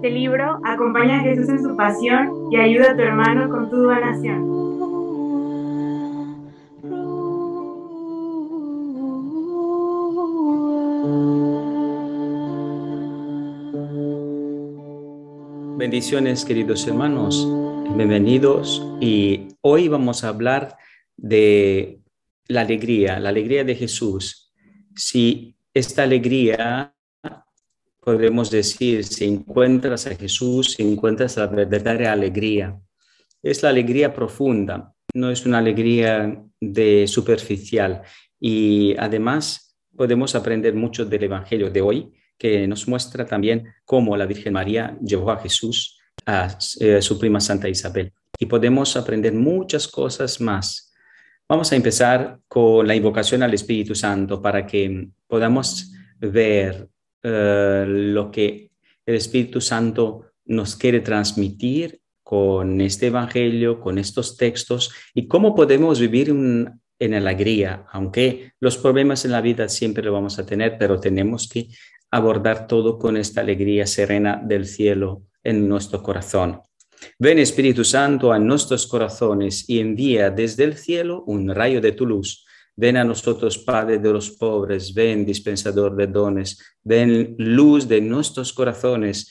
Este libro acompaña a Jesús en su pasión y ayuda a tu hermano con tu donación. Bendiciones queridos hermanos, bienvenidos y hoy vamos a hablar de la alegría, la alegría de Jesús. Si esta alegría podemos decir, si encuentras a Jesús, si encuentras la verdadera alegría. Es la alegría profunda, no es una alegría de superficial. Y además podemos aprender mucho del Evangelio de hoy, que nos muestra también cómo la Virgen María llevó a Jesús a eh, su prima Santa Isabel. Y podemos aprender muchas cosas más. Vamos a empezar con la invocación al Espíritu Santo para que podamos ver eh, lo que el Espíritu Santo nos quiere transmitir con este Evangelio, con estos textos y cómo podemos vivir en alegría, aunque los problemas en la vida siempre lo vamos a tener, pero tenemos que abordar todo con esta alegría serena del cielo en nuestro corazón. Ven Espíritu Santo a nuestros corazones y envía desde el cielo un rayo de tu luz Ven a nosotros, Padre de los pobres, ven, dispensador de dones, ven luz de nuestros corazones,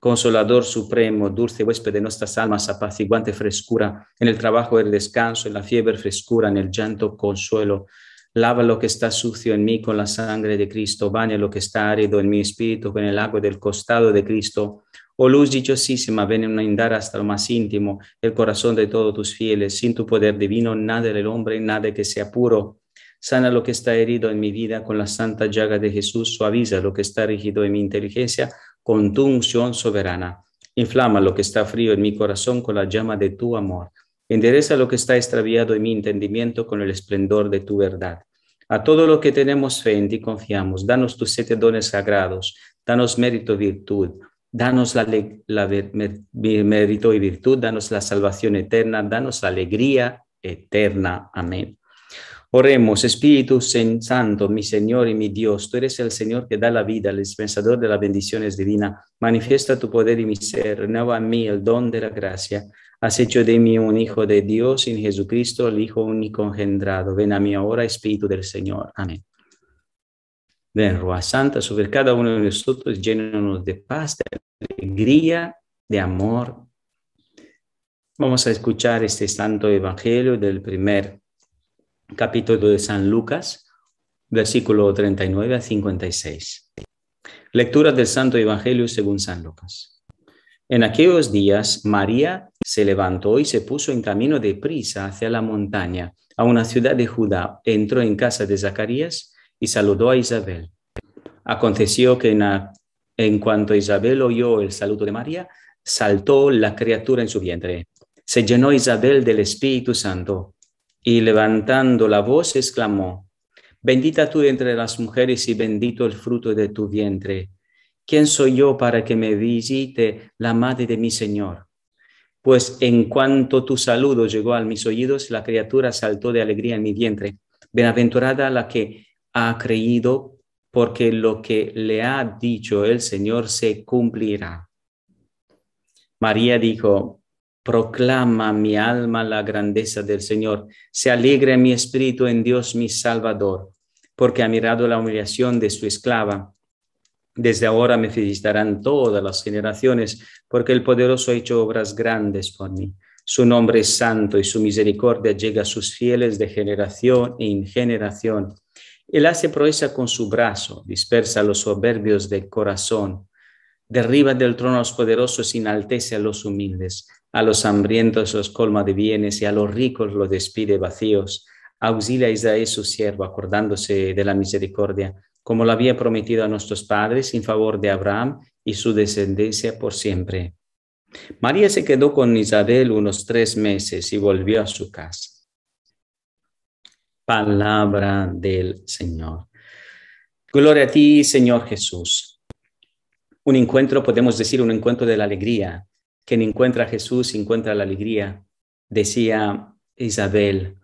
Consolador supremo, dulce huésped de nuestras almas, apaciguante frescura, en el trabajo el descanso, en la fiebre frescura, en el llanto consuelo. Lava lo que está sucio en mí con la sangre de Cristo, baña lo que está árido en mi espíritu con el agua del costado de Cristo. Oh luz dichosísima, ven a andar hasta lo más íntimo el corazón de todos tus fieles. Sin tu poder divino, nada del hombre, nada que sea puro Sana lo que está herido en mi vida con la santa llaga de Jesús. Suaviza lo que está rígido en mi inteligencia con tu unción soberana. Inflama lo que está frío en mi corazón con la llama de tu amor. Endereza lo que está extraviado en mi entendimiento con el esplendor de tu verdad. A todo lo que tenemos fe en ti confiamos. Danos tus siete dones sagrados. Danos mérito, y virtud. Danos la, mérito y virtud. Danos la salvación eterna. Danos alegría eterna. Amén. Oremos, Espíritu Santo, mi Señor y mi Dios, tú eres el Señor que da la vida, el dispensador de las bendiciones divinas. Manifiesta tu poder y mi ser, renueva en mí el don de la gracia. Has hecho de mí un Hijo de Dios en Jesucristo, el Hijo único engendrado. Ven a mí ahora, Espíritu del Señor. Amén. Ven, Rua Santa, sobre cada uno de nosotros, llénanos de paz, de alegría, de amor. Vamos a escuchar este santo evangelio del primer capítulo de San Lucas, versículo 39 a 56. Lectura del Santo Evangelio según San Lucas. En aquellos días, María se levantó y se puso en camino de prisa hacia la montaña, a una ciudad de Judá. Entró en casa de Zacarías y saludó a Isabel. Aconteció que en, en cuanto Isabel oyó el saludo de María, saltó la criatura en su vientre. Se llenó Isabel del Espíritu Santo y levantando la voz exclamó, Bendita tú entre las mujeres y bendito el fruto de tu vientre. ¿Quién soy yo para que me visite la madre de mi Señor? Pues en cuanto tu saludo llegó a mis oídos, la criatura saltó de alegría en mi vientre. Bienaventurada la que ha creído, porque lo que le ha dicho el Señor se cumplirá. María dijo, Proclama mi alma la grandeza del Señor. Se alegra mi espíritu en Dios mi Salvador, porque ha mirado la humillación de su esclava. Desde ahora me felicitarán todas las generaciones, porque el poderoso ha hecho obras grandes por mí. Su nombre es santo y su misericordia llega a sus fieles de generación en generación. Él hace proeza con su brazo, dispersa los soberbios del corazón derriba del trono a los poderosos, enaltece a los humildes, a los hambrientos los colma de bienes y a los ricos los despide vacíos. Auxilia a su siervo, acordándose de la misericordia, como lo había prometido a nuestros padres en favor de Abraham y su descendencia por siempre. María se quedó con Isabel unos tres meses y volvió a su casa. Palabra del Señor. Gloria a ti, Señor Jesús un encuentro, podemos decir, un encuentro de la alegría. Quien encuentra a Jesús encuentra la alegría. Decía Isabel,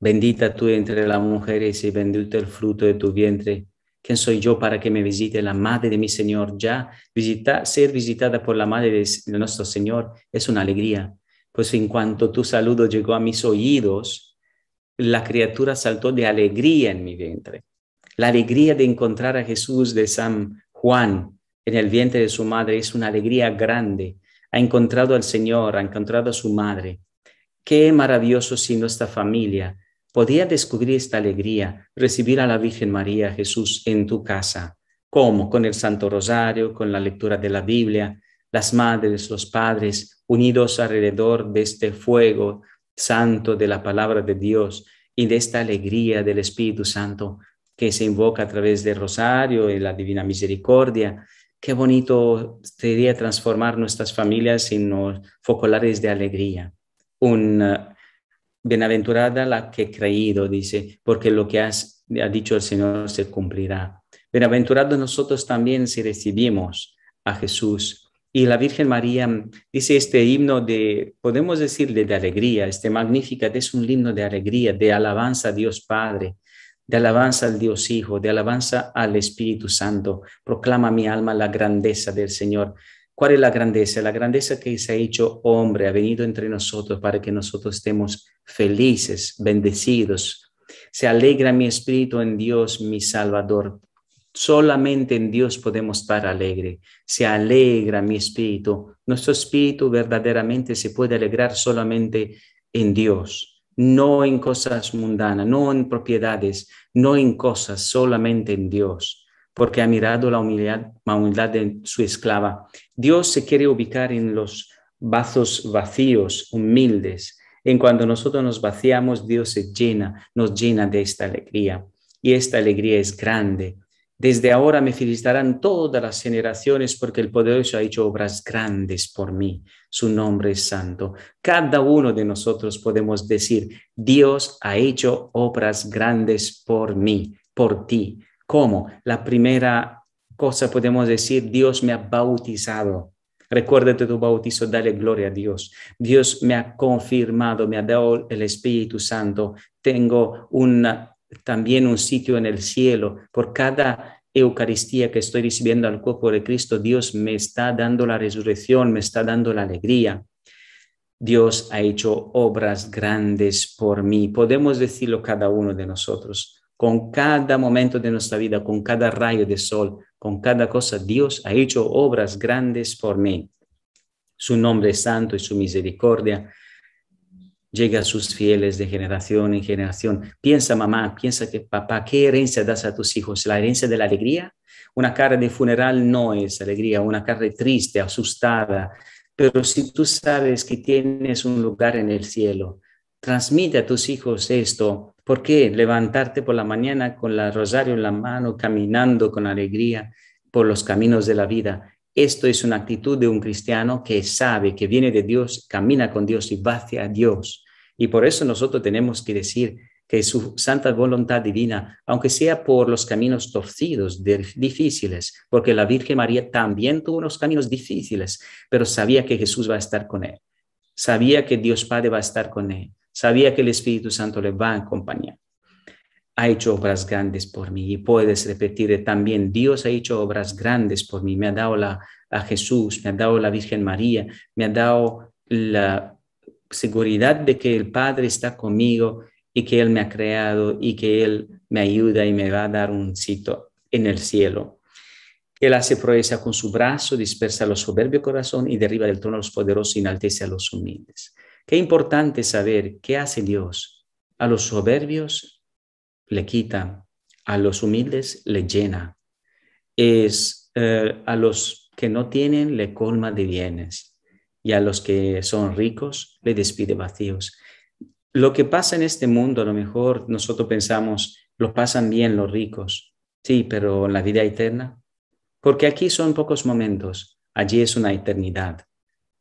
bendita tú entre las mujeres y bendito el fruto de tu vientre. ¿Quién soy yo para que me visite la madre de mi Señor? Ya visita, ser visitada por la madre de nuestro Señor es una alegría. Pues en cuanto tu saludo llegó a mis oídos, la criatura saltó de alegría en mi vientre. La alegría de encontrar a Jesús de San Juan, en el vientre de su madre es una alegría grande. Ha encontrado al Señor, ha encontrado a su madre. Qué maravilloso si nuestra familia podía descubrir esta alegría, recibir a la Virgen María Jesús en tu casa. ¿Cómo? Con el Santo Rosario, con la lectura de la Biblia, las madres, los padres, unidos alrededor de este fuego santo de la palabra de Dios y de esta alegría del Espíritu Santo que se invoca a través del Rosario y la Divina Misericordia Qué bonito sería este transformar nuestras familias en los focolares de alegría. Un eh, bienaventurada la que he creído, dice, porque lo que has, ha dicho el Señor se cumplirá. Bienaventurados nosotros también si recibimos a Jesús. Y la Virgen María mm, dice este himno de, podemos decirle de alegría, este magnífico, es un himno de alegría, de alabanza a Dios Padre, de alabanza al Dios Hijo, de alabanza al Espíritu Santo. Proclama mi alma la grandeza del Señor. ¿Cuál es la grandeza? La grandeza que se ha hecho hombre, ha venido entre nosotros para que nosotros estemos felices, bendecidos. Se alegra mi espíritu en Dios, mi Salvador. Solamente en Dios podemos estar alegre. Se alegra mi espíritu. Nuestro espíritu verdaderamente se puede alegrar solamente en Dios no en cosas mundanas, no en propiedades, no en cosas, solamente en Dios, porque ha mirado la humildad, la humildad de su esclava. Dios se quiere ubicar en los vasos vacíos, humildes. En cuando nosotros nos vaciamos, Dios se llena, nos llena de esta alegría. Y esta alegría es grande, desde ahora me felicitarán todas las generaciones porque el poderoso ha hecho obras grandes por mí. Su nombre es santo. Cada uno de nosotros podemos decir, Dios ha hecho obras grandes por mí, por ti. ¿Cómo? La primera cosa podemos decir, Dios me ha bautizado. Recuérdate tu bautizo, dale gloria a Dios. Dios me ha confirmado, me ha dado el Espíritu Santo. Tengo un también un sitio en el cielo. Por cada Eucaristía que estoy recibiendo al cuerpo de Cristo, Dios me está dando la resurrección, me está dando la alegría. Dios ha hecho obras grandes por mí. Podemos decirlo cada uno de nosotros. Con cada momento de nuestra vida, con cada rayo de sol, con cada cosa, Dios ha hecho obras grandes por mí. Su nombre es santo y su misericordia llega a sus fieles de generación en generación. Piensa mamá, piensa que papá, ¿qué herencia das a tus hijos? ¿La herencia de la alegría? Una cara de funeral no es alegría, una cara triste, asustada. Pero si tú sabes que tienes un lugar en el cielo, transmite a tus hijos esto. ¿Por qué levantarte por la mañana con el rosario en la mano, caminando con alegría por los caminos de la vida? Esto es una actitud de un cristiano que sabe que viene de Dios, camina con Dios y va hacia Dios. Y por eso nosotros tenemos que decir que su santa voluntad divina, aunque sea por los caminos torcidos, difíciles, porque la Virgen María también tuvo unos caminos difíciles, pero sabía que Jesús va a estar con él, sabía que Dios Padre va a estar con él, sabía que el Espíritu Santo le va a acompañar. Ha hecho obras grandes por mí y puedes repetir también, Dios ha hecho obras grandes por mí, me ha dado la, a Jesús, me ha dado la Virgen María, me ha dado la, seguridad de que el Padre está conmigo y que Él me ha creado y que Él me ayuda y me va a dar un sitio en el cielo. Él hace proeza con su brazo, dispersa los soberbios corazón y derriba del trono a los poderosos y enaltece a los humildes. Qué importante saber qué hace Dios. A los soberbios le quita, a los humildes le llena. Es eh, a los que no tienen le colma de bienes y a los que son ricos le despide vacíos. Lo que pasa en este mundo, a lo mejor nosotros pensamos, lo pasan bien los ricos, sí, pero en la vida eterna, porque aquí son pocos momentos, allí es una eternidad.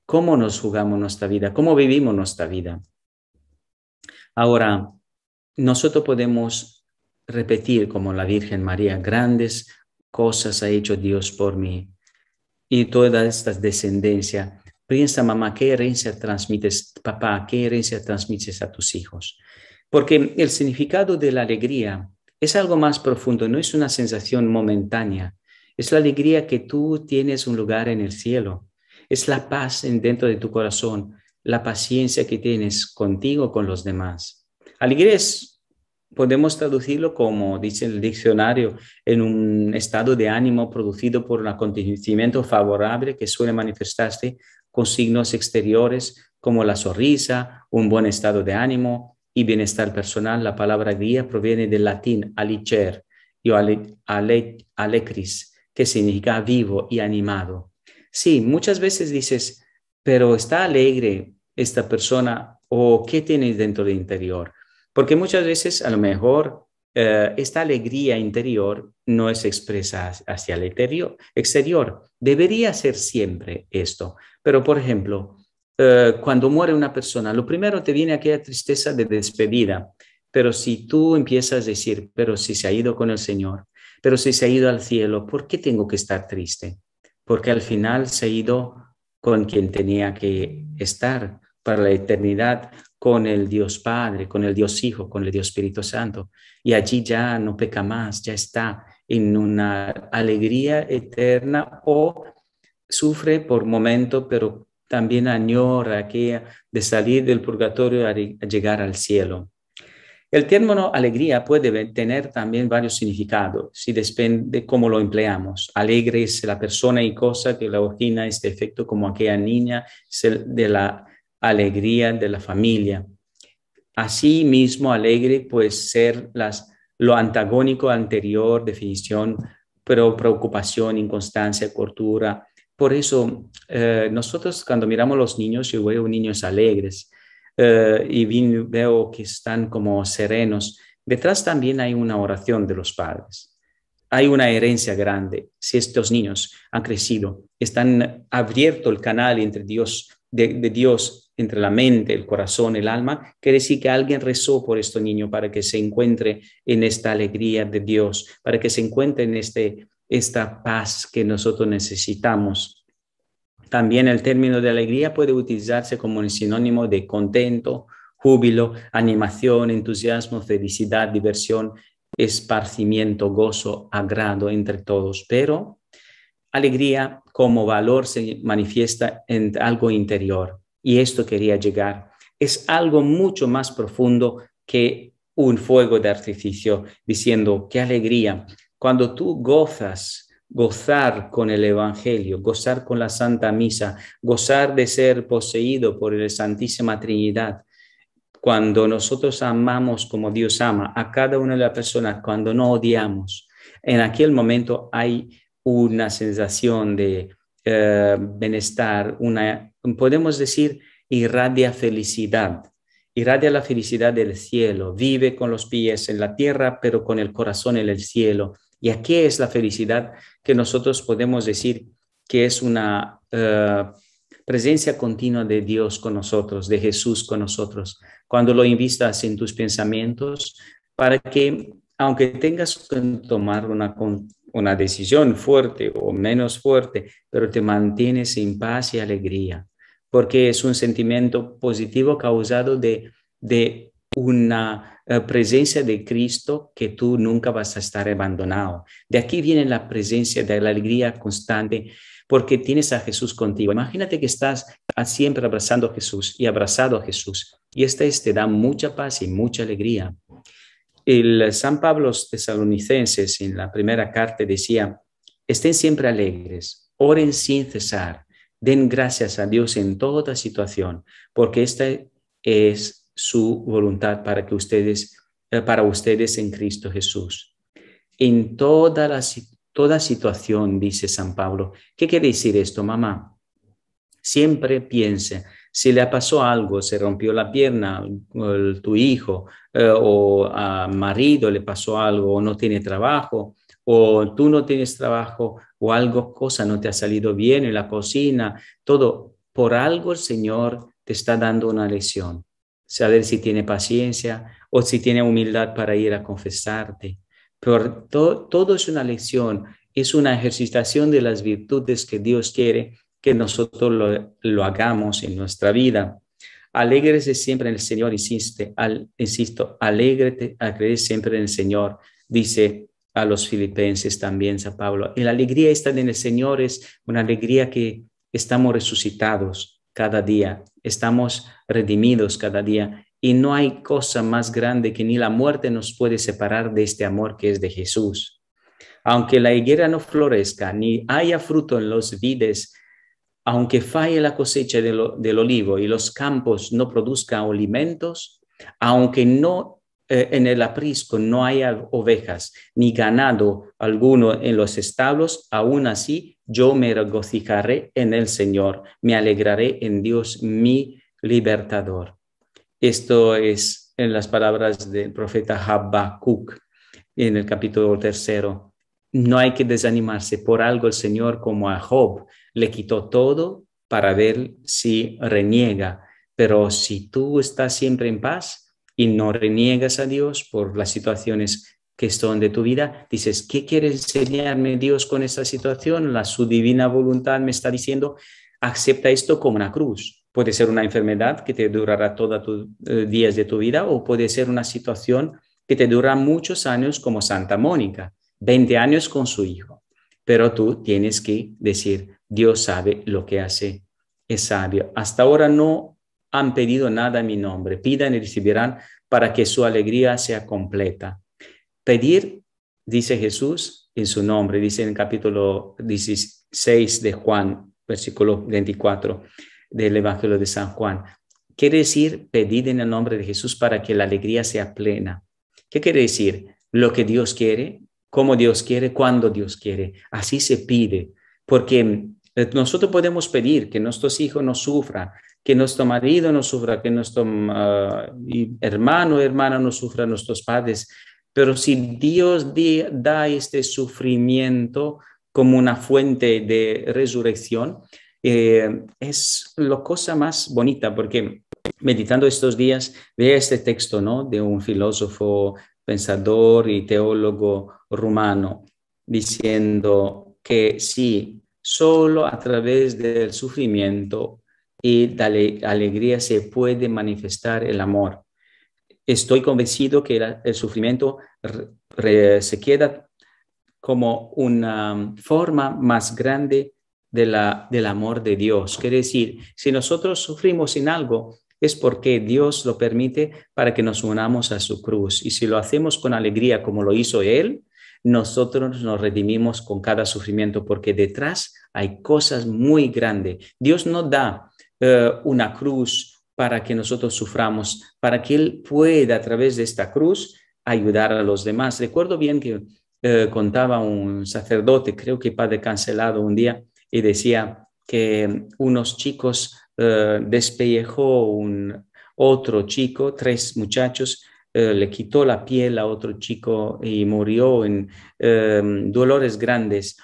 ¿Cómo nos jugamos nuestra vida? ¿Cómo vivimos nuestra vida? Ahora, nosotros podemos repetir como la Virgen María, grandes cosas ha hecho Dios por mí y toda esta descendencia Piensa, mamá, ¿qué herencia transmites, papá? ¿Qué herencia transmites a tus hijos? Porque el significado de la alegría es algo más profundo, no es una sensación momentánea. Es la alegría que tú tienes un lugar en el cielo. Es la paz en dentro de tu corazón, la paciencia que tienes contigo, con los demás. Alegría es, podemos traducirlo como dice el diccionario, en un estado de ánimo producido por un acontecimiento favorable que suele manifestarse con signos exteriores como la sonrisa, un buen estado de ánimo y bienestar personal. La palabra guía proviene del latín alicer y alecris, que significa vivo y animado. Sí, muchas veces dices, pero está alegre esta persona o qué tienes dentro del interior. Porque muchas veces a lo mejor eh, esta alegría interior no es expresa hacia el exterior. Debería ser siempre esto, pero, por ejemplo, eh, cuando muere una persona, lo primero te viene aquella tristeza de despedida, pero si tú empiezas a decir, pero si se ha ido con el Señor, pero si se ha ido al cielo, ¿por qué tengo que estar triste? Porque al final se ha ido con quien tenía que estar para la eternidad, con el Dios Padre, con el Dios Hijo, con el Dios Espíritu Santo. Y allí ya no peca más, ya está en una alegría eterna o sufre por momento, pero también añora aquella de salir del purgatorio a llegar al cielo. El término alegría puede tener también varios significados, si depende cómo lo empleamos. Alegre es la persona y cosa que la origina este efecto, como aquella niña de la alegría de la familia. Asimismo, alegre puede ser lo antagónico anterior, definición, pero preocupación, inconstancia, cortura, por eso, eh, nosotros cuando miramos los niños, yo veo niños alegres eh, y veo que están como serenos. Detrás también hay una oración de los padres. Hay una herencia grande. Si estos niños han crecido, están abierto el canal entre Dios, de, de Dios, entre la mente, el corazón, el alma, quiere decir que alguien rezó por este niño para que se encuentre en esta alegría de Dios, para que se encuentre en este esta paz que nosotros necesitamos. También el término de alegría puede utilizarse como un sinónimo de contento, júbilo, animación, entusiasmo, felicidad, diversión, esparcimiento, gozo, agrado entre todos. Pero alegría como valor se manifiesta en algo interior. Y esto quería llegar. Es algo mucho más profundo que un fuego de artificio, diciendo qué alegría, cuando tú gozas, gozar con el Evangelio, gozar con la Santa Misa, gozar de ser poseído por la Santísima Trinidad, cuando nosotros amamos como Dios ama a cada una de las personas, cuando no odiamos, en aquel momento hay una sensación de eh, bienestar, una, podemos decir, irradia felicidad, irradia la felicidad del cielo, vive con los pies en la tierra, pero con el corazón en el cielo. ¿Y aquí es la felicidad que nosotros podemos decir que es una eh, presencia continua de Dios con nosotros, de Jesús con nosotros, cuando lo invistas en tus pensamientos para que, aunque tengas que tomar una, una decisión fuerte o menos fuerte, pero te mantienes en paz y alegría, porque es un sentimiento positivo causado de una eh, presencia de Cristo que tú nunca vas a estar abandonado. De aquí viene la presencia de la alegría constante porque tienes a Jesús contigo. Imagínate que estás siempre abrazando a Jesús y abrazado a Jesús. Y este te da mucha paz y mucha alegría. El San Pablo tesalonicenses en la primera carta decía, estén siempre alegres, oren sin cesar, den gracias a Dios en toda situación, porque esta es su voluntad para que ustedes eh, para ustedes en Cristo Jesús. En toda la toda situación, dice San Pablo. ¿Qué quiere decir esto, mamá? Siempre piense, si le pasó algo, se rompió la pierna, tu hijo eh, o a marido le pasó algo o no tiene trabajo, o tú no tienes trabajo o algo, cosa no te ha salido bien en la cocina, todo, por algo el Señor te está dando una lección saber si tiene paciencia o si tiene humildad para ir a confesarte. Pero todo, todo es una lección, es una ejercitación de las virtudes que Dios quiere que nosotros lo, hagamos en nuestra vida. Alégrese siempre en el Señor, insisto, alégrate a creer siempre en el Señor, dice a los filipenses también San Pablo. la alegría está en el Señor es una alegría que estamos resucitados, cada día, estamos redimidos cada día y no hay cosa más grande que ni la muerte nos puede separar de este amor que es de Jesús. Aunque la higuera no florezca, ni haya fruto en los vides, aunque falle la cosecha del, olivo y los campos no produzcan alimentos, aunque no eh, en el aprisco no hay ovejas ni ganado alguno en los establos, aún así yo me regocijaré en el Señor, me alegraré en Dios mi libertador. Esto es en las palabras del profeta Habacuc en el capítulo tercero. No hay que desanimarse, por algo el Señor, como a Job, le quitó todo para ver si reniega, pero si tú estás siempre en paz, y no reniegas a Dios por las situaciones que son de tu vida, dices, ¿qué quiere enseñarme Dios con esta situación? La, su divina voluntad me está diciendo, acepta esto como una cruz. Puede ser una enfermedad que te durará todos tus eh, días de tu vida o puede ser una situación que te dura muchos años como Santa Mónica, 20 años con su hijo. Pero tú tienes que decir, Dios sabe lo que hace, es sabio. Hasta ahora no han pedido nada en mi nombre. Pidan y recibirán para que su alegría sea completa. Pedir, dice Jesús, en su nombre, dice en el capítulo 16 de Juan, versículo 24 del Evangelio de San Juan. Quiere decir, pedir en el nombre de Jesús para que la alegría sea plena. ¿Qué quiere decir? Lo que Dios quiere, como Dios quiere, cuando Dios quiere. Así se pide, porque nosotros podemos pedir que nuestros hijos no sufran, que nuestro marido no sufra, que nuestro ah, hermano, hermana no sufra, nuestros padres. Pero si Dios da este sufrimiento como una fuente de resurrección, eh, es la cosa más bonita, porque meditando estos días, ve este texto ¿no? de un filósofo, pensador y teólogo rumano, diciendo que sí, solo a través del sufrimiento y la alegría se puede manifestar el amor. Estoy convencido que el sufrimiento se queda como una um, forma más grande de la, del amor de Dios. Quiere decir, si nosotros sufrimos en algo, es porque Dios lo permite para que nos unamos a su cruz. Y si lo hacemos con alegría como lo hizo Él, nosotros nos redimimos con cada sufrimiento, porque detrás hay cosas muy grandes. Dios no da eh, una cruz para que nosotros suframos, para que Él pueda a través de esta cruz ayudar a los demás. Recuerdo bien que eh, contaba un sacerdote, creo que padre cancelado un día, y decía que unos chicos eh, despellejó un otro chico, tres muchachos, le quitó la piel a otro chico y murió en dolores grandes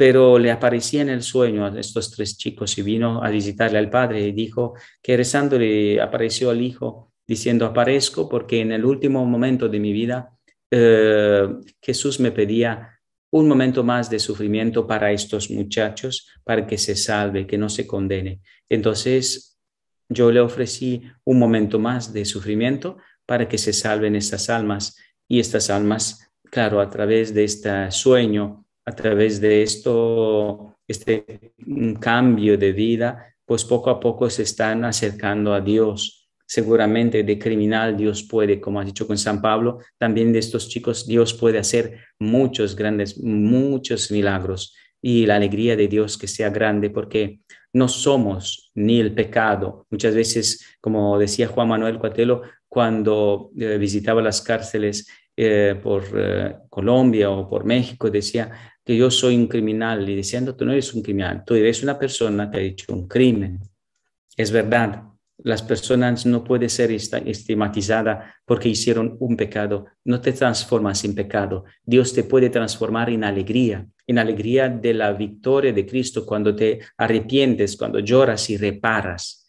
pero le aparecía en el sueño a estos tres chicos y vino a visitarle al padre y dijo que rezando le apareció al hijo diciendo, aparezco porque en el último momento de mi vida eh, Jesús me pedía un momento más de sufrimiento para estos muchachos, para que se salve, que no se condene. Entonces yo le ofrecí un momento más de sufrimiento para que se salven estas almas y estas almas, claro, a través de este sueño a través de esto, este mm, cambio de vida, pues poco a poco se están acercando a Dios. Seguramente de criminal Dios puede, como has dicho con San Pablo, también de estos chicos Dios puede hacer muchos grandes, muchos milagros. Y la alegría de Dios que sea grande, porque no somos ni el pecado. Muchas veces, como decía Juan Manuel Cuatelo, cuando eh, visitaba las cárceles eh, por eh, Colombia o por México, decía, que yo soy un criminal y diciendo tú no eres un criminal, tú eres una persona que ha hecho un crimen. Es verdad, las personas no pueden ser estigmatizadas porque hicieron un pecado. No te transformas en pecado. Dios te puede transformar en alegría, en alegría de la victoria de Cristo cuando te arrepientes, cuando lloras y reparas.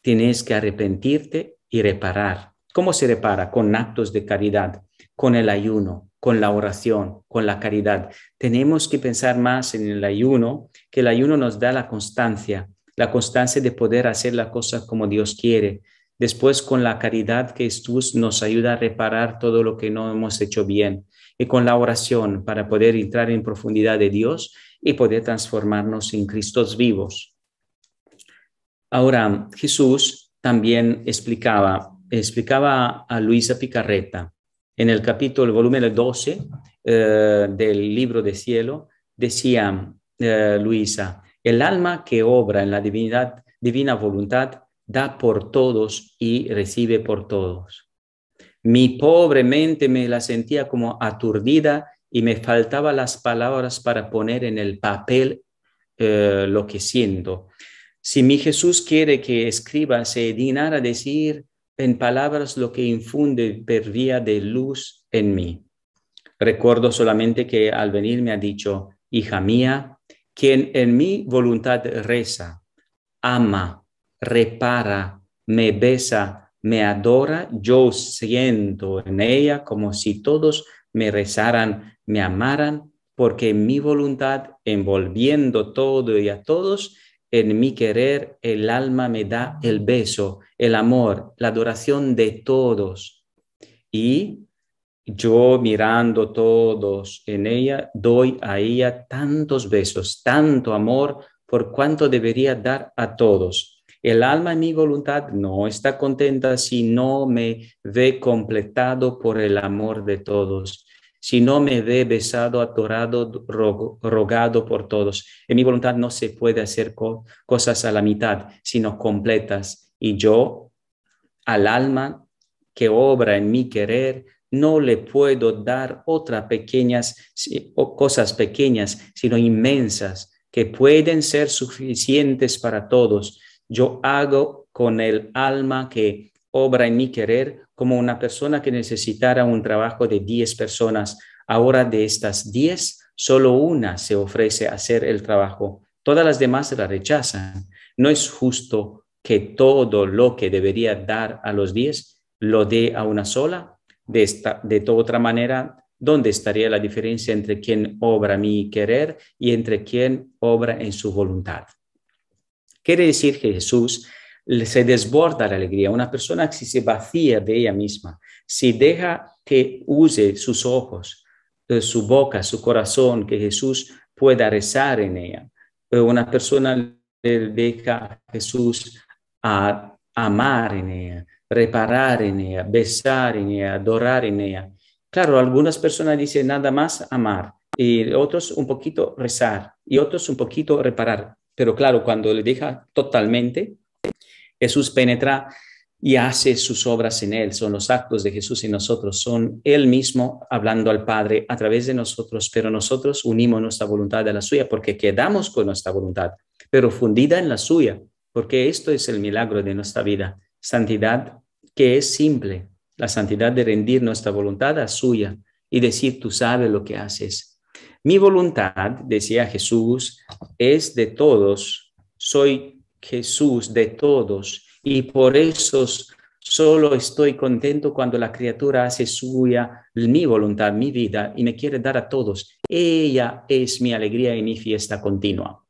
Tienes que arrepentirte y reparar. ¿Cómo se repara? Con actos de caridad con el ayuno, con la oración, con la caridad. Tenemos que pensar más en el ayuno, que el ayuno nos da la constancia, la constancia de poder hacer las cosas como Dios quiere. Después con la caridad que Jesús nos ayuda a reparar todo lo que no hemos hecho bien. Y con la oración para poder entrar en profundidad de Dios y poder transformarnos en Cristos vivos. Ahora, Jesús también explicaba, explicaba a Luisa Picarreta en el capítulo, el volumen 12 eh, del libro de cielo, decía eh, Luisa, el alma que obra en la divinidad, divina voluntad da por todos y recibe por todos. Mi pobre mente me la sentía como aturdida y me faltaban las palabras para poner en el papel eh, lo que siento. Si mi Jesús quiere que escriba, se dignara decir, en palabras lo que infunde per vía de luz en mí. Recuerdo solamente que al venir me ha dicho, hija mía, quien en mi voluntad reza, ama, repara, me besa, me adora, yo siento en ella como si todos me rezaran, me amaran, porque mi voluntad, envolviendo todo y a todos, en mi querer el alma me da el beso, el amor, la adoración de todos. Y yo mirando todos en ella, doy a ella tantos besos, tanto amor por cuanto debería dar a todos. El alma en mi voluntad no está contenta si no me ve completado por el amor de todos si no me ve besado, atorado, rogado por todos. En mi voluntad no se puede hacer cosas a la mitad, sino completas. Y yo, al alma que obra en mi querer, no le puedo dar otras pequeñas o cosas pequeñas, sino inmensas, que pueden ser suficientes para todos. Yo hago con el alma que obra en mi querer como una persona que necesitara un trabajo de 10 personas. Ahora de estas 10, solo una se ofrece a hacer el trabajo. Todas las demás la rechazan. No es justo que todo lo que debería dar a los 10 lo dé a una sola. De, esta, de toda otra manera, ¿dónde estaría la diferencia entre quien obra mi querer y entre quien obra en su voluntad? Quiere decir que Jesús se desborda la alegría. Una persona si se vacía de ella misma, si deja que use sus ojos, eh, su boca, su corazón, que Jesús pueda rezar en ella. Eh, una persona le deja a Jesús a amar en ella, reparar en ella, besar en ella, adorar en ella. Claro, algunas personas dicen nada más amar y otros un poquito rezar y otros un poquito reparar. Pero claro, cuando le deja totalmente, Jesús penetra y hace sus obras en él. Son los actos de Jesús y nosotros. Son él mismo hablando al Padre a través de nosotros, pero nosotros unimos nuestra voluntad a la suya porque quedamos con nuestra voluntad, pero fundida en la suya, porque esto es el milagro de nuestra vida. Santidad que es simple, la santidad de rendir nuestra voluntad a suya y decir, tú sabes lo que haces. Mi voluntad, decía Jesús, es de todos, soy Jesús de todos y por eso solo estoy contento cuando la criatura hace suya mi voluntad, mi vida y me quiere dar a todos. Ella es mi alegría y mi fiesta continua.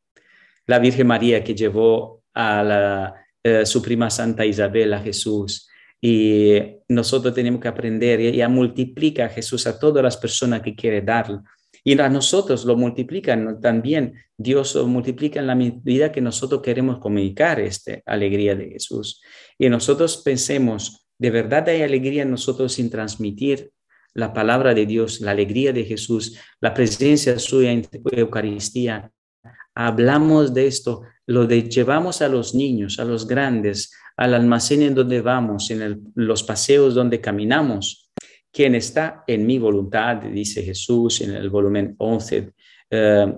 La Virgen María que llevó a eh, su prima Santa Isabel a Jesús y nosotros tenemos que aprender, ella multiplica a Jesús a todas las personas que quiere dar y a nosotros lo multiplican también. Dios lo multiplica en la medida que nosotros queremos comunicar esta alegría de Jesús. Y nosotros pensemos, ¿de verdad hay alegría en nosotros sin transmitir la palabra de Dios, la alegría de Jesús, la presencia suya en la Eucaristía? Hablamos de esto, lo de, llevamos a los niños, a los grandes, al almacén en donde vamos, en los paseos donde caminamos quien está en mi voluntad, dice Jesús en el volumen 11, eh,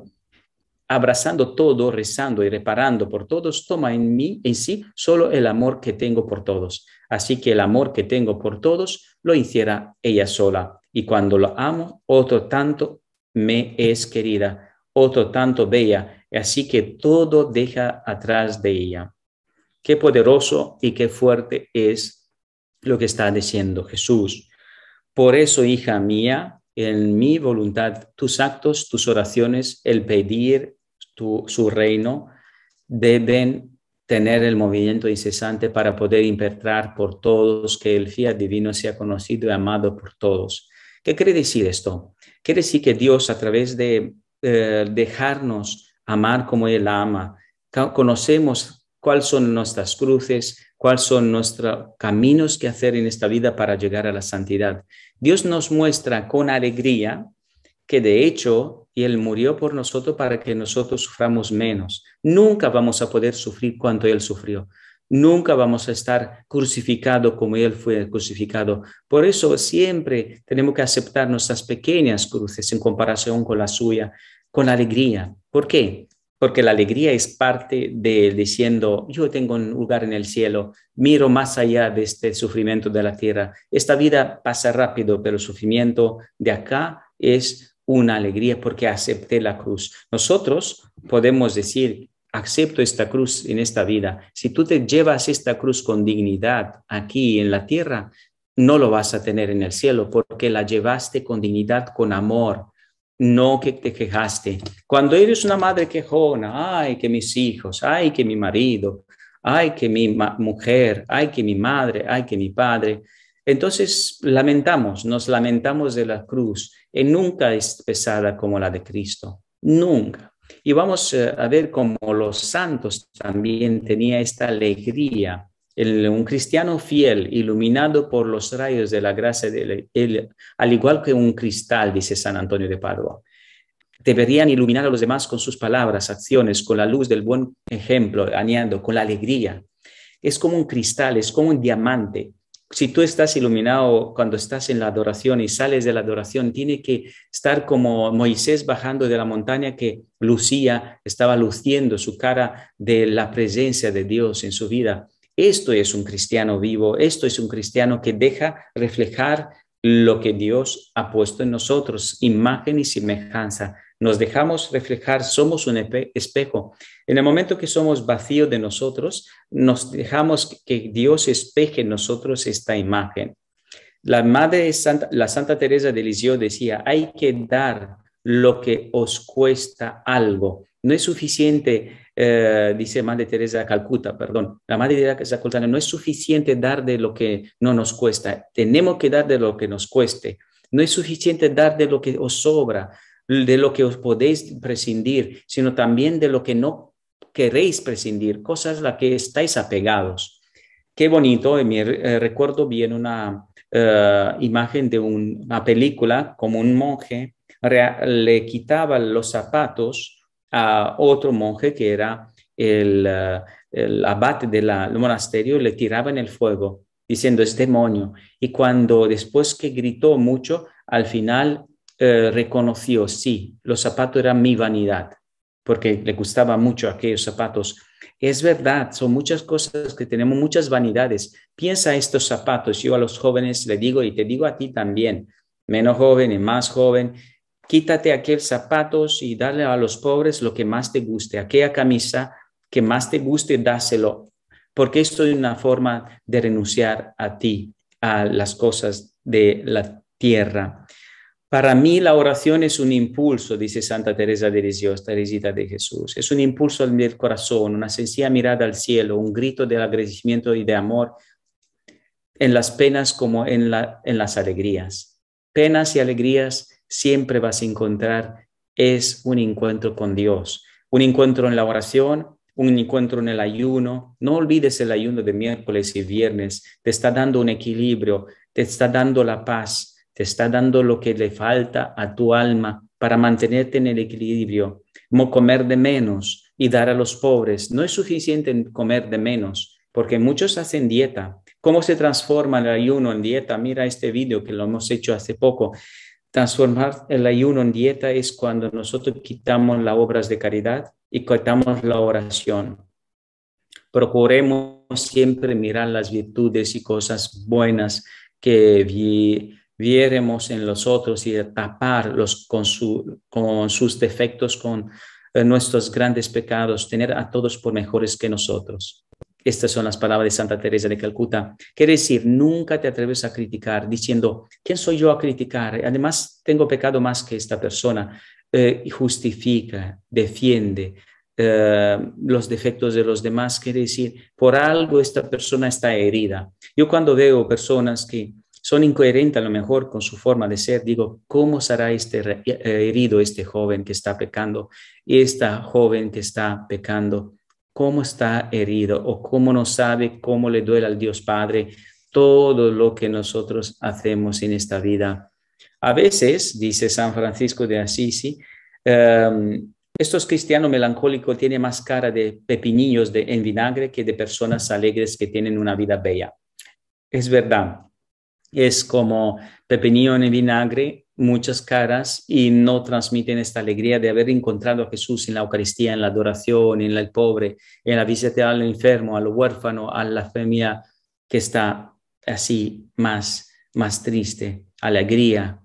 abrazando todo, rezando y reparando por todos, toma en mí, en sí, solo el amor que tengo por todos. Así que el amor que tengo por todos lo hiciera ella sola. Y cuando lo amo, otro tanto me es querida, otro tanto bella. Así que todo deja atrás de ella. Qué poderoso y qué fuerte es lo que está diciendo Jesús. Por eso, hija mía, en mi voluntad tus actos, tus oraciones, el pedir su reino, deben tener el movimiento incesante para poder impertrar por todos, que el fiat divino sea conocido y amado por todos. ¿Qué quiere decir esto? Quiere decir que Dios a través de eh, dejarnos amar como Él ama, conocemos cuáles son nuestras cruces, cuáles son nuestros caminos que hacer en esta vida para llegar a la santidad. Dios nos muestra con alegría que de hecho Él murió por nosotros para que nosotros suframos menos. Nunca vamos a poder sufrir cuanto Él sufrió. Nunca vamos a estar crucificado como Él fue crucificado. Por eso siempre tenemos que aceptar nuestras pequeñas cruces en comparación con la suya, con alegría. ¿Por qué? porque la alegría es parte de diciendo, yo tengo un lugar en el cielo, miro más allá de este sufrimiento de la tierra. Esta vida pasa rápido, pero el sufrimiento de acá es una alegría porque acepté la cruz. Nosotros podemos decir, acepto esta cruz en esta vida. Si tú te llevas esta cruz con dignidad aquí en la tierra, no lo vas a tener en el cielo porque la llevaste con dignidad, con amor, no que te quejaste. Cuando eres una madre quejona, ay, que mis hijos, ay, que mi marido, ay, que mi mujer, ay, que mi madre, ay, que mi padre. Entonces lamentamos, nos lamentamos de la cruz, y nunca es pesada como la de Cristo, nunca. Y vamos eh, a ver cómo los santos también tenían esta alegría un cristiano fiel, iluminado por los rayos de la gracia, de él, al igual que un cristal, dice San Antonio de Padua, deberían iluminar a los demás con sus palabras, acciones, con la luz del buen ejemplo, añando, con la alegría. Es como un cristal, es como un diamante. Si tú estás iluminado cuando estás en la adoración y sales de la adoración, tiene que estar como Moisés bajando de la montaña que lucía, estaba luciendo su cara de la presencia de Dios en su vida. Esto es un cristiano vivo, esto es un cristiano que deja reflejar lo que Dios ha puesto en nosotros, imagen y semejanza. Nos dejamos reflejar, somos un espejo. En el momento que somos vacío de nosotros, nos dejamos que Dios espeje en nosotros esta imagen. La madre Santa, la Santa Teresa de Lisio decía, hay que dar lo que os cuesta algo. No es suficiente, eh, dice Madre Teresa de Calcuta, perdón, la Madre Teresa de Calcuta, no es suficiente dar de lo que no nos cuesta, tenemos que dar de lo que nos cueste. No es suficiente dar de lo que os sobra, de lo que os podéis prescindir, sino también de lo que no queréis prescindir, cosas a las que estáis apegados. Qué bonito, me eh, recuerdo bien una eh, imagen de una película como un monje le quitaba los zapatos a otro monje que era el, eh, abate del monasterio, le tiraba en el fuego, diciendo, es demonio. Y cuando después que gritó mucho, al final eh, reconoció, sí, los zapatos eran mi vanidad, porque le gustaban mucho aquellos zapatos. Es verdad, son muchas cosas que tenemos, muchas vanidades. Piensa estos zapatos, yo a los jóvenes le digo y te digo a ti también, menos joven y más joven, quítate aquel zapatos y dale a los pobres lo que más te guste, aquella camisa que más te guste, dáselo, porque esto es una forma de renunciar a ti, a las cosas de la tierra. Para mí la oración es un impulso, dice Santa Teresa de Lisieux, Teresita de Jesús, es un impulso del corazón, una sencilla mirada al cielo, un grito de agradecimiento y de amor en las penas como en las alegrías. Penas y alegrías siempre vas a encontrar es un encuentro con Dios, un encuentro en la oración, un encuentro en el ayuno. No olvides el ayuno de miércoles y viernes, te está dando un equilibrio, te está dando la paz, te está dando lo que le falta a tu alma para mantenerte en el equilibrio, como comer de menos y dar a los pobres. No es suficiente comer de menos, porque muchos hacen dieta. ¿Cómo se transforma el ayuno en dieta? Mira este video que lo hemos hecho hace poco. Transformar el ayuno en dieta es cuando nosotros quitamos las obras de caridad y quitamos la oración. Procuremos siempre mirar las virtudes y cosas buenas que viéramos viéremos en los otros y taparlos con sus defectos, con eh, nuestros grandes pecados, tener a todos por mejores que nosotros. Estas son las palabras de Santa Teresa de Calcuta. Quiere decir, nunca te atreves a criticar diciendo, ¿quién soy yo a criticar? Además, tengo pecado más que esta persona. Eh, justifica, defiende eh, los defectos de los demás. Quiere decir, por algo esta persona está herida. Yo cuando veo personas que son incoherentes a lo mejor con su forma de ser, digo, ¿cómo será este eh, herido este joven que está pecando? Y Esta joven que está pecando cómo está herido o cómo no sabe cómo le duele al Dios Padre todo lo que nosotros hacemos en esta vida. A veces, dice San Francisco de Asisi, em, estos cristianos melancólicos tienen más cara de pepinillos de, en vinagre que de personas alegres que tienen una vida bella. Es verdad, es como pepinillo en vinagre muchas caras y no transmiten esta alegría de haber encontrado a Jesús en la Eucaristía, en la adoración, en el pobre, en la visita al enfermo, al huérfano, a la familia que está así más, más triste, alegría,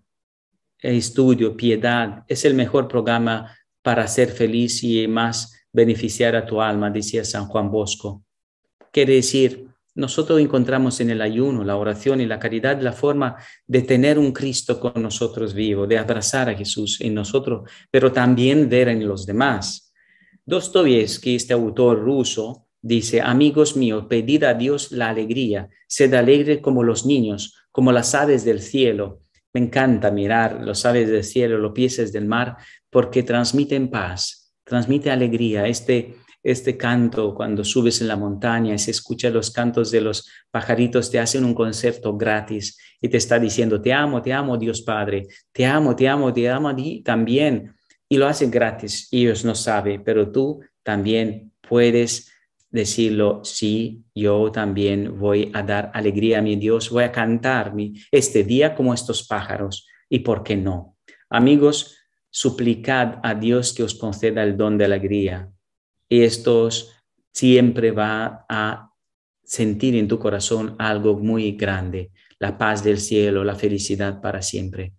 estudio, piedad. Es el mejor programa para ser feliz y más beneficiar a tu alma, decía San Juan Bosco. Quiere decir, nosotros encontramos en el ayuno, la oración y la caridad la forma de tener un Cristo con nosotros vivo, de abrazar a Jesús en nosotros, pero también ver en los demás. Dostoyevsky, este autor ruso, dice, amigos míos, pedid a Dios la alegría, sed alegre como los niños, como las aves del cielo. Me encanta mirar los aves del cielo, los peces del mar, porque transmiten paz, transmiten alegría, este este canto cuando subes en la montaña y se escucha los cantos de los pajaritos, te hacen un concierto gratis y te está diciendo, te amo, te amo Dios Padre, te amo, te amo, te amo a ti también. Y lo hacen gratis, ellos no saben, pero tú también puedes decirlo, sí, yo también voy a dar alegría a mi Dios, voy a cantar este día como estos pájaros, y por qué no. Amigos, suplicad a Dios que os conceda el don de alegría, y estos siempre va a sentir en tu corazón algo muy grande, la paz del cielo, la felicidad para siempre.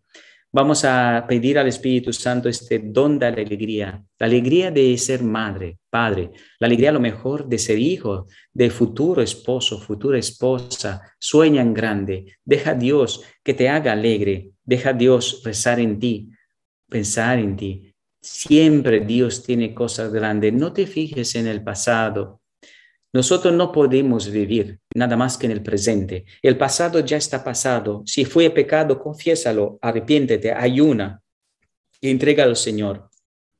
Vamos a pedir al Espíritu Santo este don de alegría, la alegría de ser madre, padre, la alegría lo mejor de ser hijo, de futuro esposo, futura esposa. Sueña en grande, deja a Dios que te haga alegre, deja a Dios rezar en ti, pensar en ti, Siempre Dios tiene cosas grandes. No te fijes en el pasado. Nosotros no podemos vivir nada más que en el presente. El pasado ya está pasado. Si fue pecado, confiésalo, arrepiéntete, ayuna y entrega al Señor.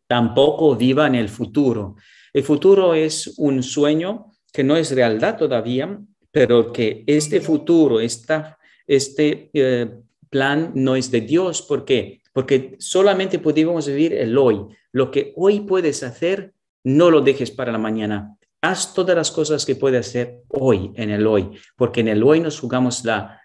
Tampoco viva en el futuro. El futuro es un sueño que no es realidad todavía, pero que este futuro, está, este eh, plan no es de Dios. ¿Por qué? Porque solamente podemos vivir el hoy. Lo que hoy puedes hacer, no lo dejes para la mañana. Haz todas las cosas que puedes hacer hoy, en el hoy, porque en el hoy nos jugamos la,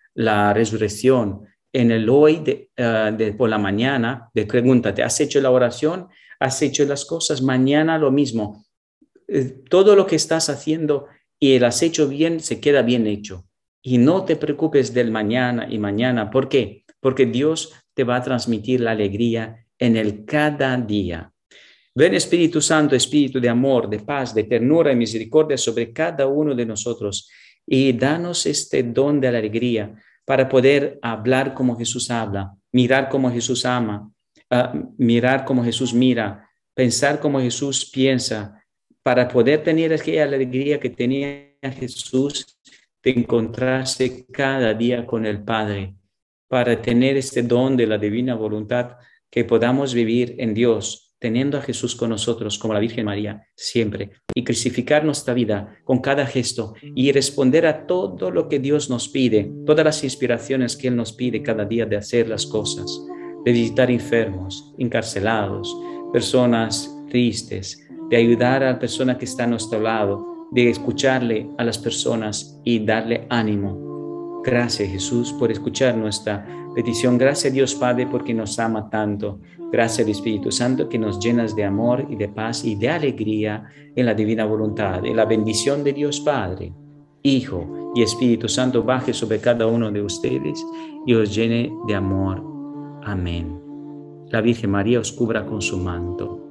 resurrección. En el hoy eh, de, por la mañana, de pregúntate, ¿has hecho la oración? ¿Has hecho las cosas? Mañana lo mismo. Eh, todo lo que estás haciendo y el has hecho bien, se queda bien hecho y no te preocupes del mañana y mañana. ¿Por qué? Porque Dios te va a transmitir la alegría en el cada día. Ven Espíritu Santo, Espíritu de amor, de paz, de ternura y misericordia sobre cada uno de nosotros y danos este don de la alegría para poder hablar como Jesús habla, mirar como Jesús ama, ah, mirar como Jesús mira, pensar como Jesús piensa, para poder tener aquella alegría que tenía Jesús de encontrarse cada día con el Padre, para tener este don de la divina voluntad que podamos vivir en Dios, teniendo a Jesús con nosotros, como la Virgen María, siempre, y crucificar nuestra vida con cada gesto y responder a todo lo que Dios nos pide, todas las inspiraciones que Él nos pide cada día de hacer las cosas, de visitar enfermos, encarcelados, personas tristes, de ayudar a la persona que está a nuestro lado, de escucharle a las personas y darle ánimo. Gracias Jesús por escuchar nuestra petición. Gracias Dios Padre porque nos ama tanto. Gracias Espíritu Santo que nos llenas de amor y de paz y de alegría en la divina voluntad. En la bendición de Dios Padre, Hijo y Espíritu Santo baje sobre cada uno de ustedes y os llene de amor. Amén. La Virgen María os cubra con su manto